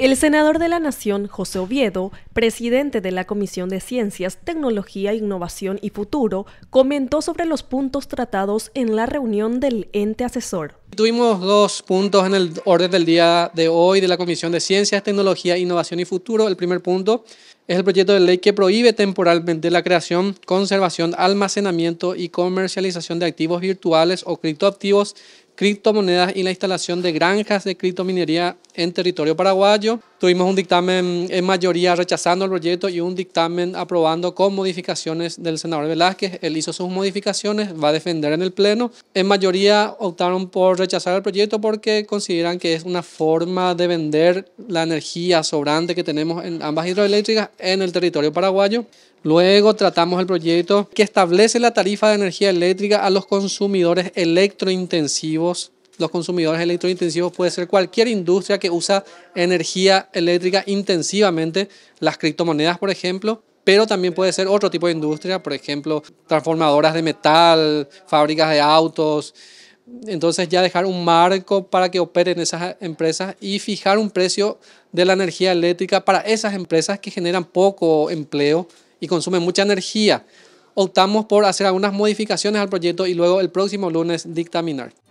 El senador de la Nación, José Oviedo, presidente de la Comisión de Ciencias, Tecnología, Innovación y Futuro, comentó sobre los puntos tratados en la reunión del ente asesor. Tuvimos dos puntos en el orden del día de hoy de la Comisión de Ciencias, Tecnología, Innovación y Futuro. El primer punto es el proyecto de ley que prohíbe temporalmente la creación, conservación, almacenamiento y comercialización de activos virtuales o criptoactivos criptomonedas y la instalación de granjas de criptominería en territorio paraguayo. Tuvimos un dictamen en mayoría rechazando el proyecto y un dictamen aprobando con modificaciones del senador Velázquez. Él hizo sus modificaciones, va a defender en el Pleno. En mayoría optaron por rechazar el proyecto porque consideran que es una forma de vender la energía sobrante que tenemos en ambas hidroeléctricas en el territorio paraguayo. Luego tratamos el proyecto que establece la tarifa de energía eléctrica a los consumidores electrointensivos los consumidores electrointensivos puede ser cualquier industria que usa energía eléctrica intensivamente, las criptomonedas, por ejemplo, pero también puede ser otro tipo de industria, por ejemplo, transformadoras de metal, fábricas de autos. Entonces ya dejar un marco para que operen esas empresas y fijar un precio de la energía eléctrica para esas empresas que generan poco empleo y consumen mucha energía. Optamos por hacer algunas modificaciones al proyecto y luego el próximo lunes dictaminar.